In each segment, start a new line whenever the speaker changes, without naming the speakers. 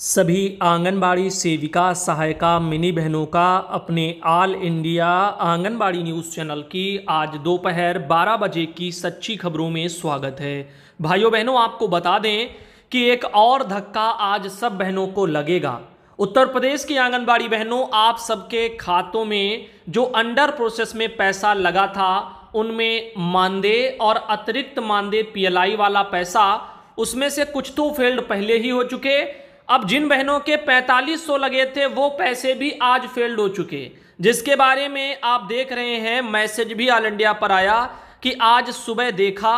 सभी आंगनबाड़ी सेविका सहायिका मिनी बहनों का अपने all India anganwadi news channel की आज दोपहर 12 बजे की सच्ची खबरों में स्वागत है भाइयों बहनों आपको बता दें कि एक और धक्का आज सब बहनों को लगेगा उत्तर प्रदेश की आंगनबाड़ी बहनों आप सबके खातों में जो अंडर प्रोसेस में पैसा लगा था उनमें मानदेय और अतिरिक्त मानदेय पी वाला पैसा उसमें से कुछ तो फेल्ड पहले ही हो चुके अब जिन बहनों के 4500 लगे थे वो पैसे भी आज फेल्ड हो चुके जिसके बारे में आप देख रहे हैं मैसेज भी ऑल इंडिया पर आया कि आज सुबह देखा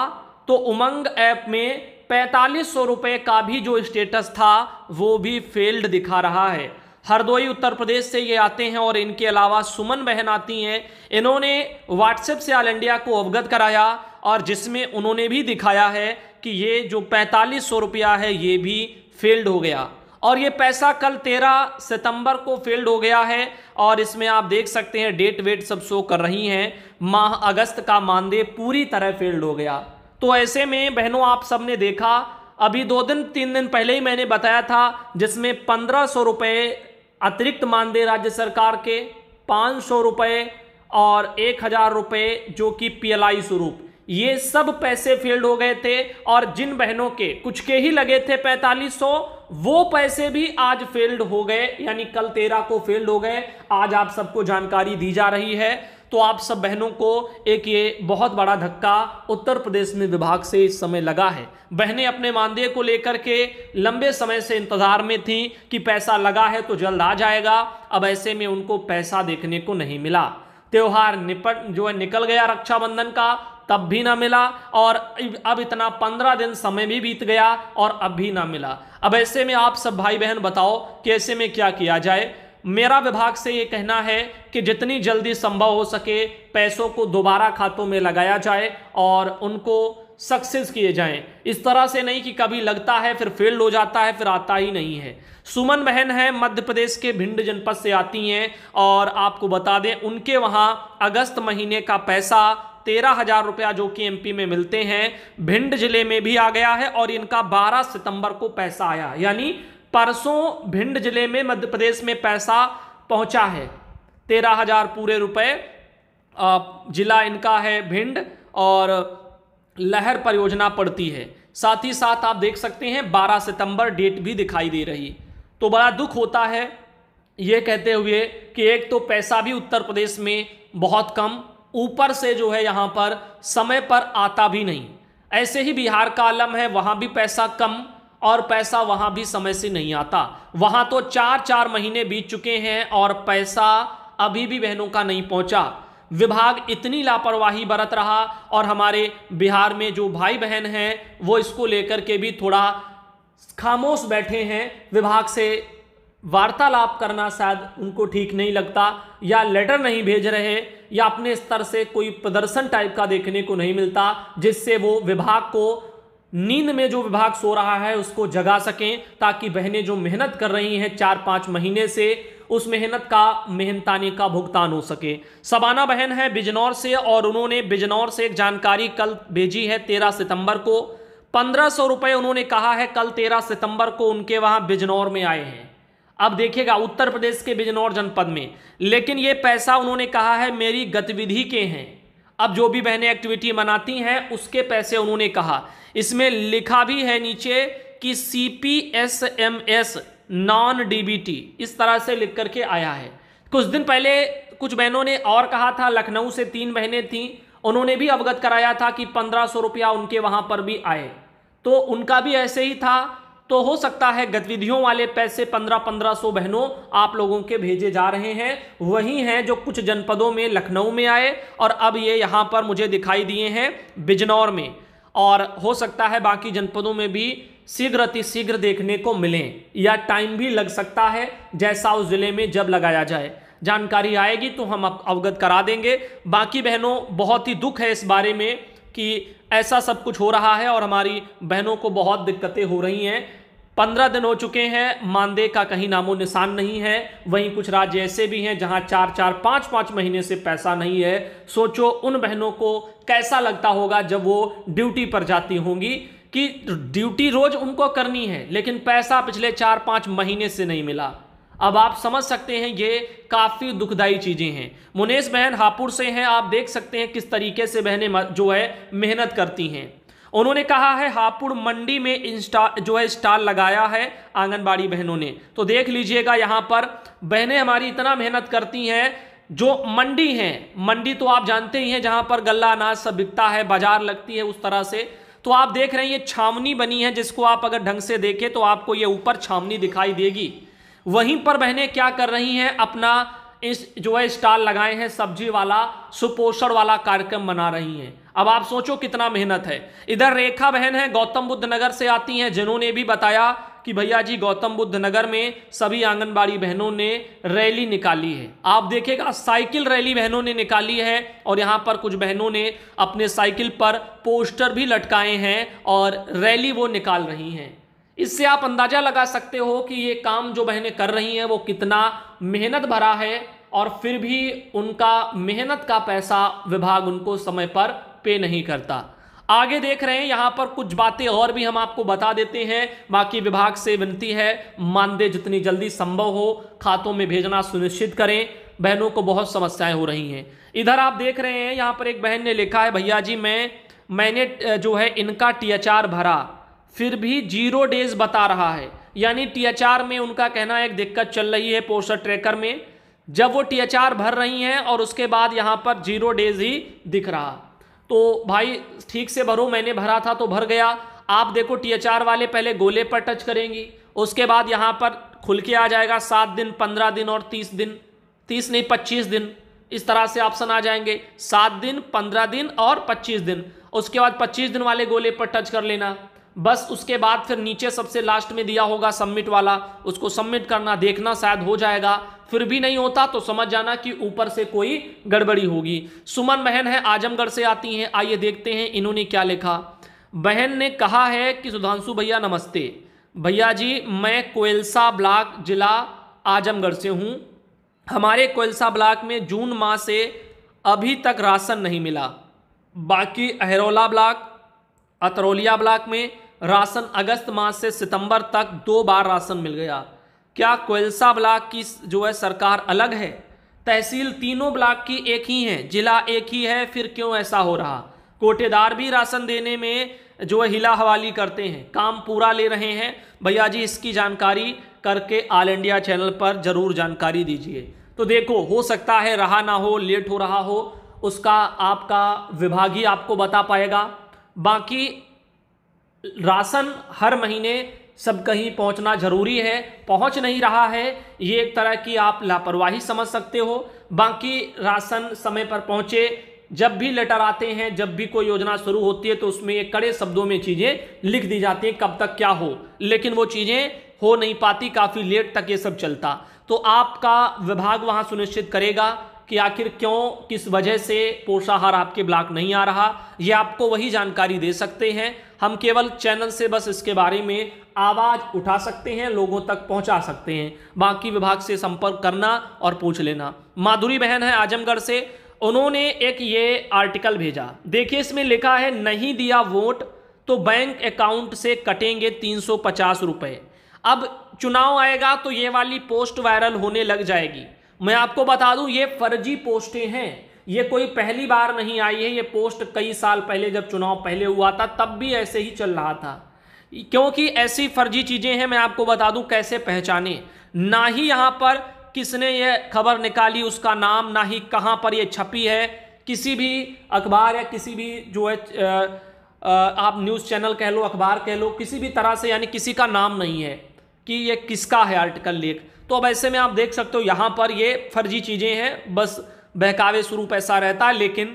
तो उमंग ऐप में पैंतालीस सौ रुपये का भी जो स्टेटस था वो भी फेल्ड दिखा रहा है हरदोई उत्तर प्रदेश से ये आते हैं और इनके अलावा सुमन बहन आती हैं इन्होंने व्हाट्सएप से ऑल इंडिया को अवगत कराया और जिसमें उन्होंने भी दिखाया है कि ये जो पैंतालीस सौ रुपया है ये भी फेल्ड हो गया और ये पैसा कल 13 सितंबर को फेल्ड हो गया है और इसमें आप देख सकते हैं डेट वेट सब शो कर रही हैं माह अगस्त का मानदेय पूरी तरह फेल्ड हो गया तो ऐसे में बहनों आप सबने देखा अभी दो दिन तीन दिन पहले ही मैंने बताया था जिसमें पंद्रह सौ रुपये अतिरिक्त मानदेय राज्य सरकार के पाँच सौ रुपये और एक हज़ार रुपये जो कि पीएलआई स्वरूप ये सब पैसे फेल्ड हो गए थे और जिन बहनों के कुछ के ही लगे थे पैंतालीस सौ वो पैसे भी आज फेल्ड हो गए यानी कल तेरह को फेल्ड हो गए आज आप सबको जानकारी दी जा रही है तो आप सब बहनों को एक ये बहुत बड़ा धक्का उत्तर प्रदेश में विभाग से इस समय लगा है बहनें अपने मानदेय को लेकर के लंबे समय से इंतजार में थीं कि पैसा लगा है तो जल्द आ जाएगा अब ऐसे में उनको पैसा देखने को नहीं मिला त्यौहार निपट जो है निकल गया रक्षाबंधन का तब भी ना मिला और अब इतना पंद्रह दिन समय भी बीत गया और अब भी ना मिला अब ऐसे में आप सब भाई बहन बताओ कि ऐसे में क्या किया जाए मेरा विभाग से ये कहना है कि जितनी जल्दी संभव हो सके पैसों को दोबारा खातों में लगाया जाए और उनको सक्सेस किए जाएं इस तरह से नहीं कि कभी लगता है फिर फेल हो जाता है फिर आता ही नहीं है सुमन बहन है मध्य प्रदेश के भिंड जनपद से आती हैं और आपको बता दें उनके वहाँ अगस्त महीने का पैसा तेरह हजार रुपया जो कि एमपी में मिलते हैं भिंड जिले में भी आ गया है और इनका 12 सितंबर को पैसा आया यानी परसों भिंड जिले में मध्य प्रदेश में पैसा पहुंचा है तेरह हजार पूरे रुपए जिला इनका है भिंड और लहर परियोजना पड़ती है साथ ही साथ आप देख सकते हैं 12 सितंबर डेट भी दिखाई दे रही तो बड़ा दुख होता है ये कहते हुए कि एक तो पैसा भी उत्तर प्रदेश में बहुत कम ऊपर से जो है यहाँ पर समय पर आता भी नहीं ऐसे ही बिहार का आलम है वहाँ भी पैसा कम और पैसा वहाँ भी समय से नहीं आता वहाँ तो चार चार महीने बीत चुके हैं और पैसा अभी भी बहनों का नहीं पहुँचा विभाग इतनी लापरवाही बरत रहा और हमारे बिहार में जो भाई बहन हैं वो इसको लेकर के भी थोड़ा खामोश बैठे हैं विभाग से वार्तालाप करना शायद उनको ठीक नहीं लगता या लेटर नहीं भेज रहे या अपने स्तर से कोई प्रदर्शन टाइप का देखने को नहीं मिलता जिससे वो विभाग को नींद में जो विभाग सो रहा है उसको जगा सकें ताकि बहनें जो मेहनत कर रही हैं चार पाँच महीने से उस मेहनत का मेहनताने का भुगतान हो सके सबाना बहन है बिजनौर से और उन्होंने बिजनौर से एक जानकारी कल भेजी है तेरह सितंबर को पंद्रह सौ रुपये उन्होंने कहा है कल तेरह सितंबर को उनके वहाँ बिजनौर में आए हैं अब देखिएगा उत्तर प्रदेश के बिजनौर जनपद में लेकिन ये पैसा उन्होंने कहा है मेरी गतिविधि के हैं अब जो भी बहनें एक्टिविटी मनाती हैं उसके पैसे उन्होंने कहा इसमें लिखा भी है नीचे कि C P S M S non DBT इस तरह से लिख करके आया है कुछ दिन पहले कुछ बहनों ने और कहा था लखनऊ से तीन बहनें थीं उन्होंने भी अवगत कराया था कि पंद्रह सौ रुपया उनके वहां पर भी आए तो उनका भी ऐसे ही था तो हो सकता है गतिविधियों वाले पैसे पंद्रह पंद्रह सौ बहनों आप लोगों के भेजे जा रहे हैं वही हैं जो कुछ जनपदों में लखनऊ में आए और अब ये यहाँ पर मुझे दिखाई दिए हैं बिजनौर में और हो सकता है बाकी जनपदों में भी शीघ्र अतिशीघ्र देखने को मिलें या टाइम भी लग सकता है जैसा उस ज़िले में जब लगाया जाए जानकारी आएगी तो हम अवगत करा देंगे बाकी बहनों बहुत ही दुख है इस बारे में कि ऐसा सब कुछ हो रहा है और हमारी बहनों को बहुत दिक्कतें हो रही हैं पंद्रह दिन हो चुके हैं मानदेय का कहीं नामो निशान नहीं है वहीं कुछ राज्य ऐसे भी हैं जहां चार चार पाँच पाँच महीने से पैसा नहीं है सोचो उन बहनों को कैसा लगता होगा जब वो ड्यूटी पर जाती होंगी कि ड्यूटी रोज उनको करनी है लेकिन पैसा पिछले चार पाँच महीने से नहीं मिला अब आप समझ सकते हैं ये काफ़ी दुखदाई चीज़ें हैं मुनेश बहन हापुड़ से हैं आप देख सकते हैं किस तरीके से बहनें जो है मेहनत करती हैं उन्होंने कहा है हापुड़ मंडी में इंस्टा जो है स्टॉल लगाया है आंगनबाड़ी बहनों ने तो देख लीजिएगा यहाँ पर बहनें हमारी इतना मेहनत करती हैं जो मंडी हैं मंडी तो आप जानते ही हैं जहाँ पर गला अनाज सब बिकता है बाजार लगती है उस तरह से तो आप देख रहे हैं ये छावनी बनी है जिसको आप अगर ढंग से देखें तो आपको ये ऊपर छावनी दिखाई देगी वहीं पर बहनें क्या कर रही हैं अपना इस जो है स्टाल लगाए हैं सब्जी वाला सुपोषण वाला कार्यक्रम बना रही हैं अब आप सोचो कितना मेहनत है इधर रेखा बहन है गौतम बुद्ध नगर से आती हैं जिन्होंने भी बताया कि भैया जी गौतम बुद्ध नगर में सभी आंगनबाड़ी बहनों ने रैली निकाली है आप देखेगा साइकिल रैली बहनों ने निकाली है और यहाँ पर कुछ बहनों ने अपने साइकिल पर पोस्टर भी लटकाए हैं और रैली वो निकाल रही हैं इससे आप अंदाज़ा लगा सकते हो कि ये काम जो बहनें कर रही हैं वो कितना मेहनत भरा है और फिर भी उनका मेहनत का पैसा विभाग उनको समय पर पे नहीं करता आगे देख रहे हैं यहाँ पर कुछ बातें और भी हम आपको बता देते हैं बाकी विभाग से विनती है मानदेय जितनी जल्दी संभव हो खातों में भेजना सुनिश्चित करें बहनों को बहुत समस्याएं हो रही हैं इधर आप देख रहे हैं यहाँ पर एक बहन ने लिखा है भैया जी मैं मैंने जो है इनका टी भरा फिर भी जीरो डेज बता रहा है यानी टी में उनका कहना एक दिक्कत चल रही है पोस्टर ट्रैकर में जब वो टी भर रही हैं और उसके बाद यहाँ पर जीरो डेज ही दिख रहा तो भाई ठीक से भरो मैंने भरा था तो भर गया आप देखो टी वाले पहले गोले पर टच करेंगी उसके बाद यहाँ पर खुल के आ जाएगा सात दिन पंद्रह दिन और तीस दिन तीस नहीं पच्चीस दिन इस तरह से ऑप्शन आ जाएंगे सात दिन पंद्रह दिन और पच्चीस दिन उसके बाद पच्चीस दिन वाले गोले पर टच कर लेना बस उसके बाद फिर नीचे सबसे लास्ट में दिया होगा सबमिट वाला उसको सबमिट करना देखना शायद हो जाएगा फिर भी नहीं होता तो समझ जाना कि ऊपर से कोई गड़बड़ी होगी सुमन बहन है आजमगढ़ से आती हैं आइए देखते हैं इन्होंने क्या लिखा बहन ने कहा है कि सुधांशु भैया नमस्ते भैया जी मैं कोयलसा ब्लॉक जिला आजमगढ़ से हूँ हमारे कोयलसा ब्लॉक में जून माह से अभी तक राशन नहीं मिला बाकी अहरोला ब्लॉक अतरौलिया ब्लॉक में राशन अगस्त माह से सितंबर तक दो बार राशन मिल गया क्या कोयलसा ब्लाक की जो है सरकार अलग है तहसील तीनों ब्लाक की एक ही है जिला एक ही है फिर क्यों ऐसा हो रहा कोटेदार भी राशन देने में जो है हिला हवाली करते हैं काम पूरा ले रहे हैं भैया जी इसकी जानकारी करके ऑल इंडिया चैनल पर ज़रूर जानकारी दीजिए तो देखो हो सकता है रहा ना हो लेट हो रहा हो उसका आपका ही आपको बता पाएगा बाकी राशन हर महीने सब कहीं पहुंचना जरूरी है पहुंच नहीं रहा है ये एक तरह की आप लापरवाही समझ सकते हो बाकी राशन समय पर पहुंचे जब भी लेटर आते हैं जब भी कोई योजना शुरू होती है तो उसमें ये कड़े शब्दों में चीज़ें लिख दी जाती हैं कब तक क्या हो लेकिन वो चीज़ें हो नहीं पाती काफ़ी लेट तक ये सब चलता तो आपका विभाग वहाँ सुनिश्चित करेगा कि आखिर क्यों किस वजह से पोषाहार आपके ब्लॉक नहीं आ रहा ये आपको वही जानकारी दे सकते हैं हम केवल चैनल से बस इसके बारे में आवाज़ उठा सकते हैं लोगों तक पहुंचा सकते हैं बाकी विभाग से संपर्क करना और पूछ लेना माधुरी बहन है आजमगढ़ से उन्होंने एक ये आर्टिकल भेजा देखिए इसमें लिखा है नहीं दिया वोट तो बैंक अकाउंट से कटेंगे तीन सौ अब चुनाव आएगा तो ये वाली पोस्ट वायरल होने लग जाएगी मैं आपको बता दूं ये फर्जी पोस्टें हैं ये कोई पहली बार नहीं आई है ये पोस्ट कई साल पहले जब चुनाव पहले हुआ था तब भी ऐसे ही चल रहा था क्योंकि ऐसी फर्जी चीज़ें हैं मैं आपको बता दूं कैसे पहचाने ना ही यहाँ पर किसने ये खबर निकाली उसका नाम ना ही कहाँ पर ये छपी है किसी भी अखबार या किसी भी जो है आप न्यूज़ चैनल कह लो अखबार कह लो किसी भी तरह से यानी किसी का नाम नहीं है कि ये किसका है आर्टिकल लेख तो अब ऐसे में आप देख सकते हो यहाँ पर ये फर्जी चीज़ें हैं बस बहकावे स्वरूप ऐसा रहता है लेकिन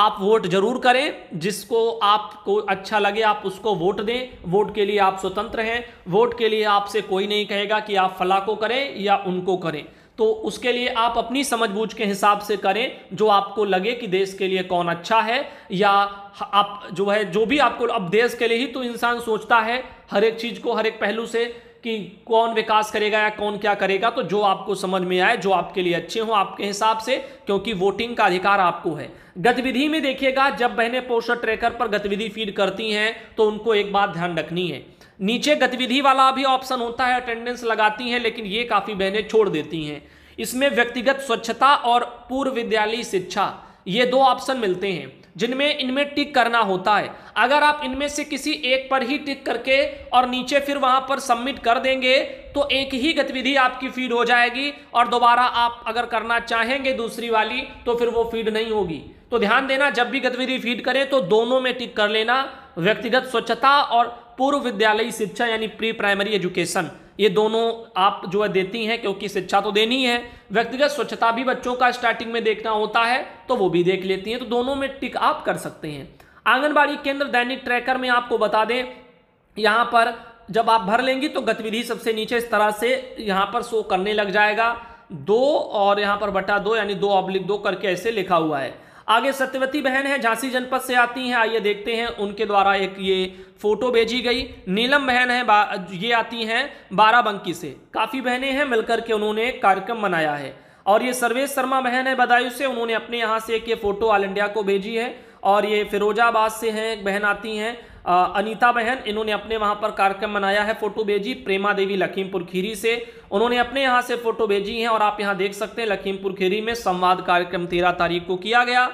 आप वोट जरूर करें जिसको आपको अच्छा लगे आप उसको वोट दें वोट के लिए आप स्वतंत्र हैं वोट के लिए आपसे कोई नहीं कहेगा कि आप फला को करें या उनको करें तो उसके लिए आप अपनी समझबूझ के हिसाब से करें जो आपको लगे कि देश के लिए कौन अच्छा है या आप जो है जो भी आपको अब देश के लिए ही तो इंसान सोचता है हर एक चीज़ को हर एक पहलू से कि कौन विकास करेगा या कौन क्या करेगा तो जो आपको समझ में आए जो आपके लिए अच्छे हों आपके हिसाब से क्योंकि वोटिंग का अधिकार आपको है गतिविधि में देखिएगा जब बहनें पोस्टर ट्रैकर पर गतिविधि फीड करती हैं तो उनको एक बात ध्यान रखनी है नीचे गतिविधि वाला भी ऑप्शन होता है अटेंडेंस लगाती हैं लेकिन ये काफ़ी बहनें छोड़ देती हैं इसमें व्यक्तिगत स्वच्छता और पूर्व विद्यालयी शिक्षा ये दो ऑप्शन मिलते हैं जिनमें इनमें टिक करना होता है अगर आप इनमें से किसी एक पर ही टिक करके और नीचे फिर वहां पर सबमिट कर देंगे तो एक ही गतिविधि आपकी फीड हो जाएगी और दोबारा आप अगर करना चाहेंगे दूसरी वाली तो फिर वो फीड नहीं होगी तो ध्यान देना जब भी गतिविधि फीड करें तो दोनों में टिक कर लेना व्यक्तिगत स्वच्छता और पूर्व विद्यालयी शिक्षा यानी प्री प्राइमरी एजुकेशन ये दोनों आप जो है देती हैं क्योंकि शिक्षा तो देनी है व्यक्तिगत स्वच्छता भी बच्चों का स्टार्टिंग में देखना होता है तो वो भी देख लेती हैं तो दोनों में टिक आप कर सकते हैं आंगनबाड़ी केंद्र दैनिक ट्रैकर में आपको बता दें यहाँ पर जब आप भर लेंगी तो गतिविधि सबसे नीचे इस तरह से यहाँ पर शो करने लग जाएगा दो और यहाँ पर बटा दो यानी दो ऑब्लिक दो करके ऐसे लिखा हुआ है आगे सत्यवती बहन है झांसी जनपद से आती हैं आइए देखते हैं उनके द्वारा एक ये फोटो भेजी गई नीलम बहन है ये आती हैं बाराबंकी से काफ़ी बहनें हैं मिलकर के उन्होंने एक कार्यक्रम मनाया है और ये सर्वेश शर्मा बहन है बदायूं से उन्होंने अपने यहाँ से एक ये फोटो ऑल इंडिया को भेजी है और ये फिरोजाबाद से हैं एक बहन आती हैं अनीता बहन इन्होंने अपने वहां पर कार्यक्रम बनाया है फोटो भेजी प्रेमा देवी लखीमपुर खीरी से उन्होंने अपने यहाँ से फोटो भेजी है और आप यहाँ देख सकते हैं लखीमपुर खीरी में संवाद कार्यक्रम तेरह तारीख को किया गया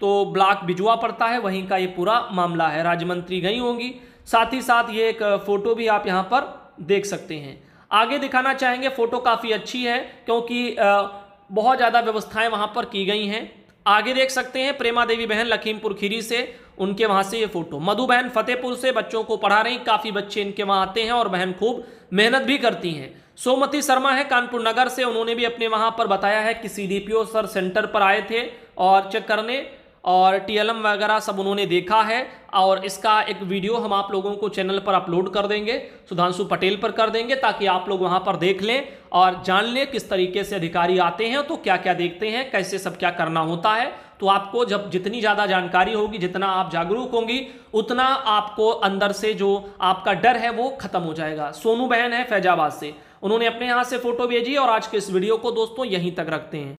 तो ब्लॉक बिजुआ पड़ता है वहीं का ये पूरा मामला है राज्य मंत्री गई होंगी साथ ही साथ ये एक फ़ोटो भी आप यहाँ पर देख सकते हैं आगे दिखाना चाहेंगे फ़ोटो काफ़ी अच्छी है क्योंकि बहुत ज़्यादा व्यवस्थाएं वहाँ पर की गई हैं आगे देख सकते हैं प्रेमा देवी बहन लखीमपुर खीरी से उनके वहाँ से ये फ़ोटो मधु बहन फतेहपुर से बच्चों को पढ़ा रही काफ़ी बच्चे इनके वहाँ आते हैं और बहन खूब मेहनत भी करती हैं सोमती शर्मा है कानपुर नगर से उन्होंने भी अपने वहाँ पर बताया है कि सी सर सेंटर पर आए थे और चेक करने और टी वगैरह सब उन्होंने देखा है और इसका एक वीडियो हम आप लोगों को चैनल पर अपलोड कर देंगे सुधांशु पटेल पर कर देंगे ताकि आप लोग वहां पर देख लें और जान लें किस तरीके से अधिकारी आते हैं तो क्या क्या देखते हैं कैसे सब क्या करना होता है तो आपको जब जितनी ज़्यादा जानकारी होगी जितना आप जागरूक होंगी उतना आपको अंदर से जो आपका डर है वो ख़त्म हो जाएगा सोनू बहन है फैजाबाद से उन्होंने अपने यहाँ से फ़ोटो भेजी और आज के इस वीडियो को दोस्तों यहीं तक रखते हैं